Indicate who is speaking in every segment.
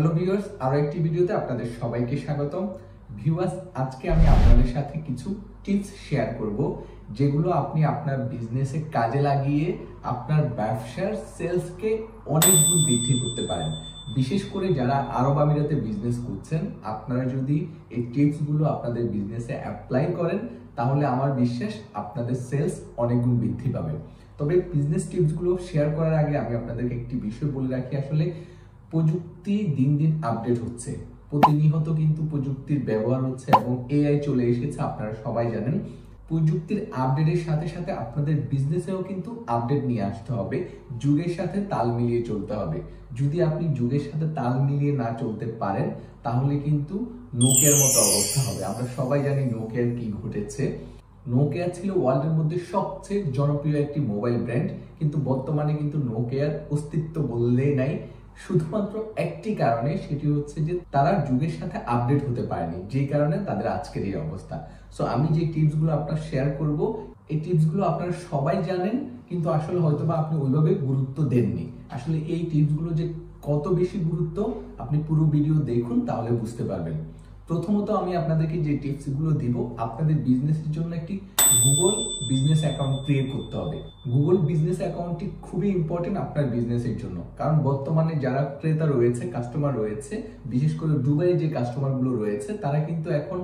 Speaker 1: hello viewers আরও একটি ভিডিওতে আপনাদের সবাইকে স্বাগতম ভিউয়ার্স আজকে আমি আপনাদের সাথে কিছু টিপস শেয়ার করব যেগুলো আপনি আপনার বিজনেসে কাজে লাগিয়ে আপনার ব্যবসার সেলসকে অনেক গুণ বৃদ্ধি করতে পারেন বিশেষ করে যারা আরব আমিরাতে বিজনেস করছেন আপনারা যদি এই টিপসগুলো আপনাদের বিজনেসে অ্যাপ্লাই করেন তাহলে আমার বিশ্বাস আপনাদের সেলস অনেক গুণ বৃদ্ধি পাবে তবে বিজনেস টিপসগুলো শেয়ার করার আগে আমি আপনাদেরকে একটি বিষয় বলে রাখি আসলে প্রযুক্তি দিন দিন আপডেট হচ্ছে প্রতিনিয়ত কিন্তু প্রযুক্তির ব্যবহার হচ্ছে এবং এআই চলে এসেছে আপনারা সবাই জানেন প্রযুক্তির আপডেটের সাথে সাথে আপনাদের বিজনেসেও কিন্তু আপডেট নিয়ে আসতে হবে যুগের সাথে তাল মিলিয়ে চলতে হবে যদি আপনি যুগের সাথে তাল মিলিয়ে না চলতে পারেন তাহলে কিন্তু নোকিয়ার মতো অবস্থা হবে আমরা সবাই জানি নোকিয়ার কি ঘটেছে নোকিয়া ছিল ওয়ার্ল্ডের মধ্যে সবচেয়ে জনপ্রিয় একটি মোবাইল ব্র্যান্ড কিন্তু বর্তমানে কিন্তু নোকিয়ার অস্তিত্ব বললেই নাই শুধুমাত্র একটি কারণে সেটি হচ্ছে যে তারা যুগের সাথে আপডেট হতে পারেনি যে কারণে তাদের আজকের এই অবস্থা সো আমি যে টিপসগুলো আপনার শেয়ার করব এই টিপসগুলো আপনারা সবাই জানেন কিন্তু আসলে হয়তো বা আপনি ওইভাবে গুরুত্ব দেননি আসলে এই টিপসগুলো যে কত বেশি গুরুত্ব আপনি পুরো ভিডিও দেখুন তাহলে বুঝতে পারবেন প্রথমত আমি আপনাদেরকে যে টিপসগুলো দেব আপনাদের বিজনেসের জন্য একটি গুগল বিজনেস অ্যাকাউন্ট ক্রিয়েট করতে হবে গুগল বিজনেস অ্যাকাউন্টটি খুবই ইম্পর্টেন্ট আপনার বিজনেসের জন্য কারণ বর্তমানে যারা ক্রেতা রয়েছে কাস্টমার রয়েছে বিশেষ করে দুবাই যে কাস্টমারগুলো রয়েছে তারা কিন্তু এখন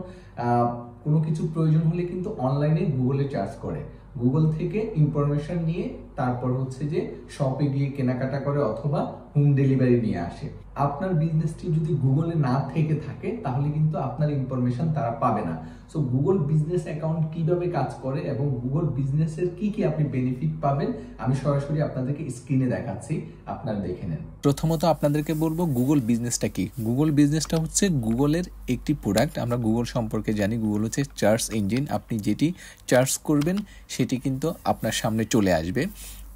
Speaker 1: কোনো কিছু প্রয়োজন হলে কিন্তু অনলাইনে গুগলে চার্জ করে গুগল থেকে ইনফরমেশন নিয়ে তারপর হচ্ছে যে শপে গিয়ে কেনাকাটা করে অথবা হোম ডেলিভারি নিয়ে আসে আপনার বিজনেসটি যদি গুগলে না থেকে থাকে তাহলে কিন্তু আপনার ইনফরমেশন তারা পাবে না সো গুগল বিজনেস অ্যাকাউন্ট কিভাবে কাজ করে এবং গুগল বিজনেসের কি কি আপনি বেনিফিট পাবেন আমি সরাসরি আপনাদেরকে স্ক্রিনে দেখাচ্ছি আপনারা দেখে নেন প্রথমত আপনাদেরকে বলবো গুগল বিজনেসটা কি গুগল বিজনেসটা হচ্ছে গুগলের একটি প্রোডাক্ট আমরা গুগল সম্পর্কে জানি গুগল হচ্ছে সার্চ ইঞ্জিন আপনি যেটি সার্চ করবেন সেটি কিন্তু আপনার সামনে চলে আসবে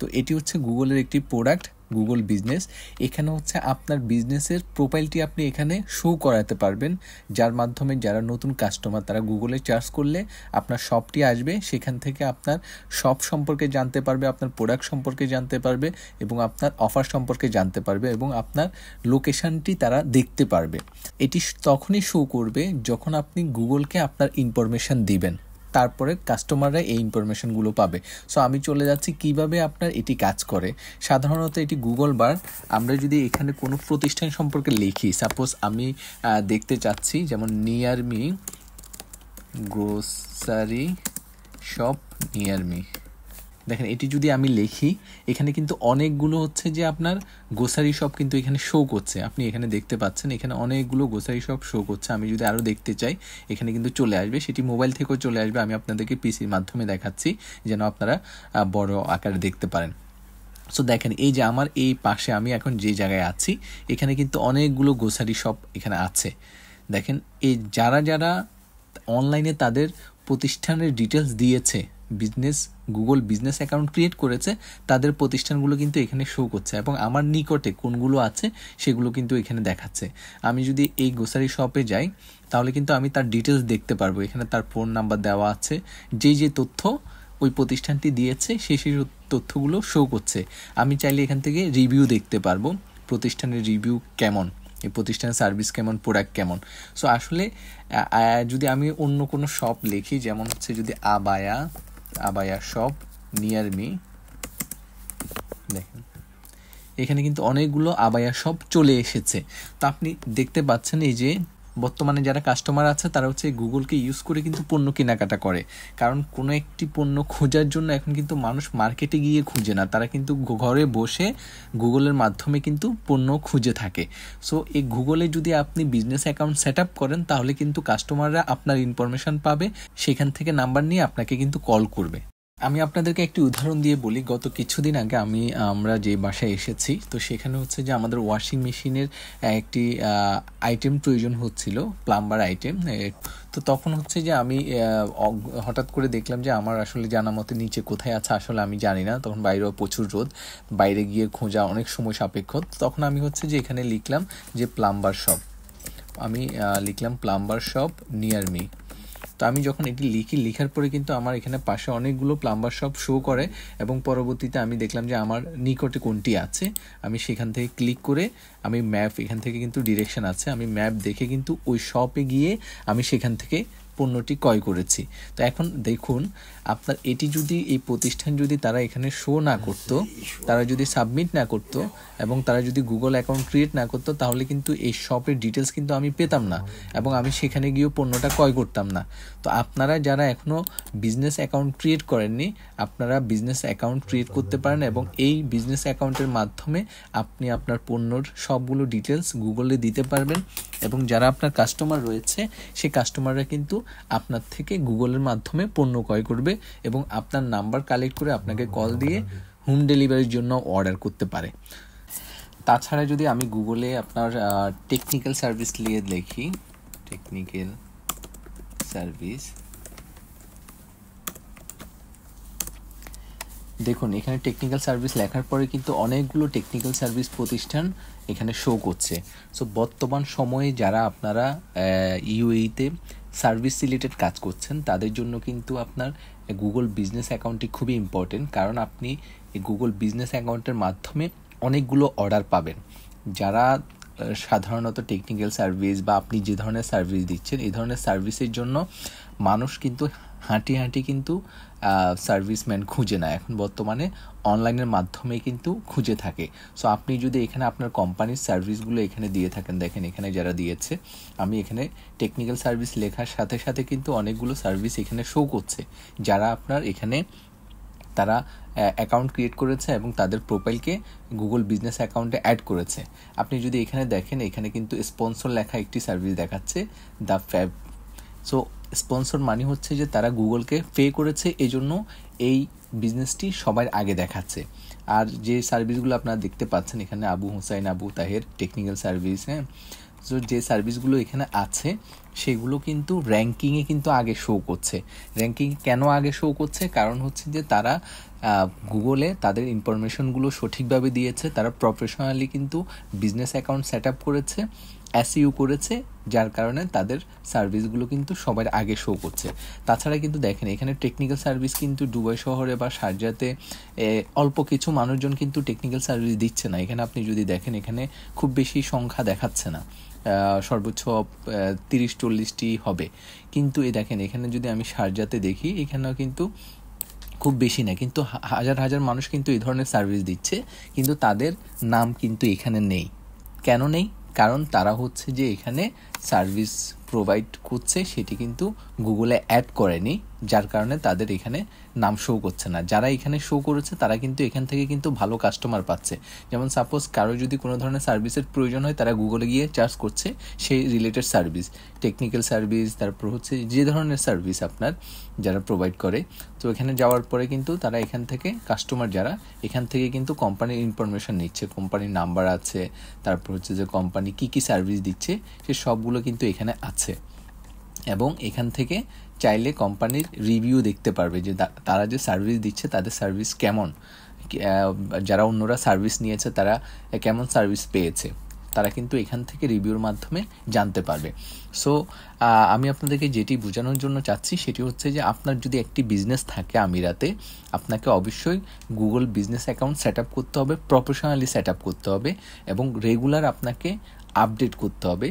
Speaker 1: তো এটি হচ্ছে গুগলের একটি প্রোডাক্ট গুগল বিজনেস এখানে হচ্ছে আপনার বিজনেসের প্রোফাইলটি আপনি এখানে শো করাতে পারবেন যার মাধ্যমে যারা নতুন কাস্টমার তারা গুগলে চার্জ করলে আপনার শপটি আসবে সেখান থেকে আপনার শপ সম্পর্কে জানতে পারবে আপনার প্রোডাক্ট সম্পর্কে জানতে পারবে এবং আপনার অফার সম্পর্কে জানতে পারবে এবং আপনার লোকেশানটি তারা দেখতে পারবে এটি তখনই শো করবে যখন আপনি গুগলকে আপনার ইনফরমেশান দিবেন তারপরে কাস্টমাররা এই ইনফরমেশনগুলো পাবে সো আমি চলে যাচ্ছি কিভাবে আপনার এটি কাজ করে সাধারণত এটি গুগল বার আমরা যদি এখানে কোনো প্রতিষ্ঠান সম্পর্কে লিখি সাপোজ আমি দেখতে চাচ্ছি যেমন near me grocery shop near me দেখেন এটি যদি আমি লিখি এখানে কিন্তু অনেকগুলো হচ্ছে যে আপনার গোসারি শপ কিন্তু এখানে শো করছে আপনি এখানে দেখতে পাচ্ছেন এখানে অনেকগুলো গোসারি শপ শো করছে আমি যদি আরও দেখতে চাই এখানে কিন্তু চলে আসবে সেটি মোবাইল থেকেও চলে আসবে আমি আপনাদেরকে পিসির মাধ্যমে দেখাচ্ছি যেন আপনারা বড় আকারে দেখতে পারেন সো দেখেন এই যে আমার এই পাশে আমি এখন যে জায়গায় আছি এখানে কিন্তু অনেকগুলো গ্রোসারি শপ এখানে আছে দেখেন এই যারা যারা অনলাইনে তাদের প্রতিষ্ঠানের ডিটেলস দিয়েছে business Google business account create করেছে তাদের প্রতিষ্ঠানগুলো কিন্তু এখানে শো করছে এবং আমার নিকটে কোনগুলো আছে সেগুলো কিন্তু এখানে দেখাচ্ছে আমি যদি এই গ্রোসারি শপে যাই তাহলে কিন্তু আমি তার ডিটেলস দেখতে পারবো এখানে তার ফোন নাম্বার দেওয়া আছে যে যে তথ্য ওই প্রতিষ্ঠানটি দিয়েছে সেই সেই তথ্যগুলো শো করছে আমি চাইলে এখান থেকে রিভিউ দেখতে পারবো প্রতিষ্ঠানের রিভিউ কেমন এই প্রতিষ্ঠানের সার্ভিস কেমন প্রোডাক্ট কেমন সো আসলে যদি আমি অন্য কোনো শপ লিখি যেমন হচ্ছে যদি আবায়া আবায়া শপ নিয়ার মি দেখেন এখানে কিন্তু অনেকগুলো আবায়া শপ চলে এসেছে তা আপনি দেখতে পাচ্ছেন এই যে বর্তমানে যারা কাস্টমার আছে তারা হচ্ছে গুগলকে ইউজ করে কিন্তু পণ্য কেনাকাটা করে কারণ কোনো একটি পণ্য খোঁজার জন্য এখন কিন্তু মানুষ মার্কেটে গিয়ে খুঁজে না তারা কিন্তু ঘরে বসে গুগলের মাধ্যমে কিন্তু পণ্য খুঁজে থাকে সো এই গুগলে যদি আপনি বিজনেস অ্যাকাউন্ট সেট আপ করেন তাহলে কিন্তু কাস্টমাররা আপনার ইনফরমেশান পাবে সেখান থেকে নাম্বার নিয়ে আপনাকে কিন্তু কল করবে আমি আপনাদেরকে একটি উদাহরণ দিয়ে বলি গত কিছুদিন আগে আমি আমরা যে বাসায় এসেছি তো সেখানে হচ্ছে যে আমাদের ওয়াশিং মেশিনের একটি আইটেম প্রয়োজন হচ্ছিল প্লাম্বার আইটেম তো তখন হচ্ছে যে আমি হঠাৎ করে দেখলাম যে আমার আসলে জানা মতে নিচে কোথায় আছে আসলে আমি জানি না তখন বাইরেও প্রচুর রোদ বাইরে গিয়ে খোঁজা অনেক সময় সাপেক্ষ তখন আমি হচ্ছে যে এখানে লিখলাম যে প্লাম্বার শপ আমি লিখলাম প্লাম্বার শপ নিয়ার মি তো আমি যখন এটি লিখি লিখার পরে কিন্তু আমার এখানে পাশে অনেকগুলো প্লাম্বার শপ শো করে এবং পরবর্তীতে আমি দেখলাম যে আমার নিকটে কোনটি আছে আমি সেখান থেকে ক্লিক করে আমি ম্যাপ এখান থেকে কিন্তু ডিরেকশন আছে আমি ম্যাপ দেখে কিন্তু ওই শপে গিয়ে আমি সেখান থেকে পণ্যটি ক্রয় করেছি তো এখন দেখুন আপনার এটি যদি এই প্রতিষ্ঠান যদি তারা এখানে শো না করত তারা যদি সাবমিট না করতো এবং তারা যদি গুগল অ্যাকাউন্ট ক্রিয়েট না করত তাহলে কিন্তু এই শপের ডিটেলস কিন্তু আমি পেতাম না এবং আমি সেখানে গিয়েও পণ্যটা ক্রয় করতাম না তো আপনারা যারা এখনও বিজনেস অ্যাকাউন্ট ক্রিয়েট করেননি আপনারা বিজনেস অ্যাকাউন্ট ক্রিয়েট করতে পারেন এবং এই বিজনেস অ্যাকাউন্টের মাধ্যমে আপনি আপনার পণ্যর সবগুলো ডিটেলস গুগলে দিতে পারবেন এবং যারা আপনার কাস্টমার রয়েছে সেই কাস্টমাররা কিন্তু আপনার থেকে গুগলের মাধ্যমে পণ্য ক্রয় করবে এবং আপনার নাম্বার কালেক্ট করে আপনাকে কল দিয়ে হোম ডেলিভারির জন্য অর্ডার করতে পারে তাছাড়া যদি আমি গুগলে আপনার টেকনিক্যাল সার্ভিস নিয়ে দেখি টেকনিক্যাল সার্ভিস দেখুন এখানে টেকনিক্যাল সার্ভিস লেখার পরে কিন্তু অনেকগুলো টেকনিক্যাল সার্ভিস প্রতিষ্ঠান এখানে শো করছে সো বর্তমান সময়ে যারা আপনারা ইউএইতে সার্ভিস রিলেটেড কাজ করছেন তাদের জন্য কিন্তু আপনার গুগল বিজনেস অ্যাকাউন্টটি খুবই ইম্পর্টেন্ট কারণ আপনি এই গুগল বিজনেস অ্যাকাউন্টের মাধ্যমে অনেকগুলো অর্ডার পাবেন যারা সাধারণত টেকনিক্যাল সার্ভিস বা আপনি যে ধরনের সার্ভিস দিচ্ছেন এই ধরনের সার্ভিসের জন্য মানুষ কিন্তু হাঁটি হাঁটি কিন্তু সার্ভিসম্যান খুঁজে না এখন বর্তমানে অনলাইনের মাধ্যমে কিন্তু খুঁজে থাকে সো আপনি যদি এখানে আপনার কোম্পানির সার্ভিসগুলো এখানে দিয়ে থাকেন দেখেন এখানে যারা দিয়েছে আমি এখানে টেকনিক্যাল সার্ভিস লেখার সাথে সাথে কিন্তু অনেকগুলো সার্ভিস এখানে শো করছে যারা আপনার এখানে তারা অ্যাকাউন্ট ক্রিয়েট করেছে এবং তাদের প্রোফাইলকে গুগল বিজনেস অ্যাকাউন্টে অ্যাড করেছে আপনি যদি এখানে দেখেন এখানে কিন্তু স্পন্সর লেখা একটি সার্ভিস দেখাচ্ছে দ্য ফ্যাব সো স্পন্সর মানে হচ্ছে যে তারা গুগলকে পে করেছে এজন্য এই বিজনেসটি সবার আগে দেখাচ্ছে আর যে সার্ভিসগুলো আপনারা দেখতে পাচ্ছেন এখানে আবু হুসাইন আবু তাহের টেকনিক্যাল সার্ভিস হ্যাঁ তো যে সার্ভিসগুলো এখানে আছে সেগুলো কিন্তু র্যাঙ্কিংয়ে কিন্তু আগে শো করছে র্যাঙ্কিং কেন আগে শো করছে কারণ হচ্ছে যে তারা গুগলে তাদের ইনফরমেশনগুলো সঠিকভাবে দিয়েছে তারা প্রফেশনালি কিন্তু বিজনেস অ্যাকাউন্ট সেট আপ করেছে এসইউ e করেছে যার কারণে তাদের সার্ভিসগুলো কিন্তু সবার আগে শো করছে তাছাড়া কিন্তু দেখেন এখানে টেকনিক্যাল সার্ভিস কিন্তু দুবাই শহরে বা সার্জাতে অল্প কিছু মানুষজন কিন্তু টেকনিক্যাল সার্ভিস দিচ্ছে না এখানে আপনি যদি দেখেন এখানে খুব বেশি সংখ্যা দেখাচ্ছে না সর্বোচ্চ তিরিশ চল্লিশটি হবে কিন্তু এ দেখেন এখানে যদি আমি সার্জাতে দেখি এখানেও কিন্তু খুব বেশি না কিন্তু হাজার হাজার মানুষ কিন্তু এই ধরনের সার্ভিস দিচ্ছে কিন্তু তাদের নাম কিন্তু এখানে নেই কেন নেই কারণ তারা হচ্ছে যে এখানে সার্ভিস প্রোভাইড করছে সেটি কিন্তু গুগলে অ্যাড করেনি যার কারণে তাদের এখানে নাম শো করছে না যারা এখানে শো করেছে তারা কিন্তু এখান থেকে কিন্তু ভালো কাস্টমার পাচ্ছে যেমন সাপোজ কারো যদি কোনো ধরনের সার্ভিসের প্রয়োজন হয় তারা গুগলে গিয়ে চার্জ করছে সেই রিলেটেড সার্ভিস টেকনিক্যাল সার্ভিস তারপর হচ্ছে যে ধরনের সার্ভিস আপনার যারা প্রোভাইড করে তো এখানে যাওয়ার পরে কিন্তু তারা এখান থেকে কাস্টমার যারা এখান থেকে কিন্তু কোম্পানির ইনফরমেশান নিচ্ছে কোম্পানির নাম্বার আছে তারপর হচ্ছে যে কোম্পানি কী কী সার্ভিস দিচ্ছে সে সবগুলো কিন্তু এখানে আছে এবং এখান থেকে চাইলে কোম্পানির রিভিউ দেখতে পারবে যে তারা যে সার্ভিস দিচ্ছে তাদের সার্ভিস কেমন যারা অন্যরা সার্ভিস নিয়েছে তারা কেমন সার্ভিস পেয়েছে তারা কিন্তু এখান থেকে রিভিউর মাধ্যমে জানতে পারবে সো আমি আপনাদেরকে যেটি বোঝানোর জন্য চাচ্ছি সেটি হচ্ছে যে আপনার যদি একটি বিজনেস থাকে আমিরাতে আপনাকে অবশ্যই Google business account set up করতে হবে প্রফেশনালি সেট আপ করতে হবে এবং রেগুলার আপনাকে আপডেট করতে হবে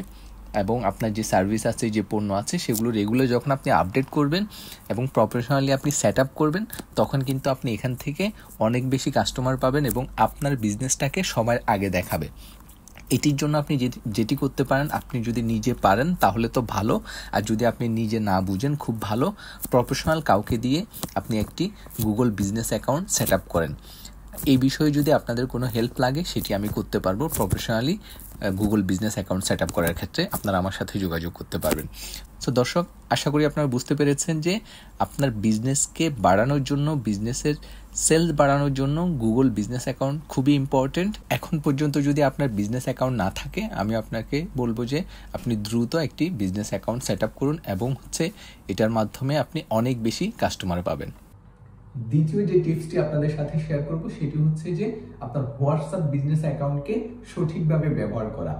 Speaker 1: এবং আপনার যে সার্ভিস আছে যে পণ্য আছে সেগুলো রেগুলার যখন আপনি আপডেট করবেন এবং প্রফেশনালি আপনি সেট আপ করবেন তখন কিন্তু আপনি এখান থেকে অনেক বেশি কাস্টমার পাবেন এবং আপনার বিজনেসটাকে সবার আগে দেখাবে এটির জন্য আপনি যেটি করতে পারেন আপনি যদি নিজে পারেন তাহলে তো ভালো আর যদি আপনি নিজে না বুঝেন খুব ভালো প্রফেশনাল কাউকে দিয়ে আপনি একটি Google business account set up করেন এই বিষয়ে যদি আপনাদের কোনো হেল্প লাগে সেটি আমি করতে পারবো professionally Google business account set up করার ক্ষেত্রে আপনারা আমার সাথে যোগাযোগ করতে পারবেন সো দর্শক আশা করি আপনারা বুঝতে পেরেছেন যে আপনার বিজনেসকে বাড়ানোর জন্য বিজনেসের সেলস বাড়ানোর জন্য গুগল বিজনেস অ্যাকাউন্ট খুবই ইম্পর্টেন্ট এখন পর্যন্ত যদি আপনার বিজনেস অ্যাকাউন্ট না থাকে আমি আপনাকে বলবো যে আপনি দ্রুত একটি বিজনেস অ্যাকাউন্ট সেট আপ করুন এবং হচ্ছে এটার মাধ্যমে আপনি অনেক বেশি কাস্টমার পাবেন দ্বিতীয় যে টিপসটি আপনাদের সাথে শেয়ার করব সেটি হচ্ছে যে আপনার হোয়াটসঅ্যাপ বিজনেস অ্যাকাউন্টকে সঠিকভাবে ব্যবহার করা